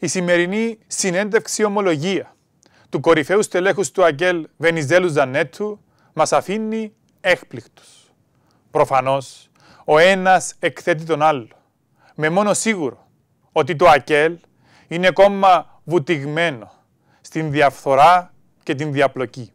Η σημερινή συνέντευξη ομολογία του κορυφαίου στελέχους του ΑΚΕΛ Βενιζέλου Ζανέτου μας αφήνει έκπληκτου. Προφανώς, ο ένας εκθέτει τον άλλο. Με μόνο σίγουρο ότι το ΑΚΕΛ είναι ακόμα βουτυγμένο στην διαφθορά και την διαπλοκή.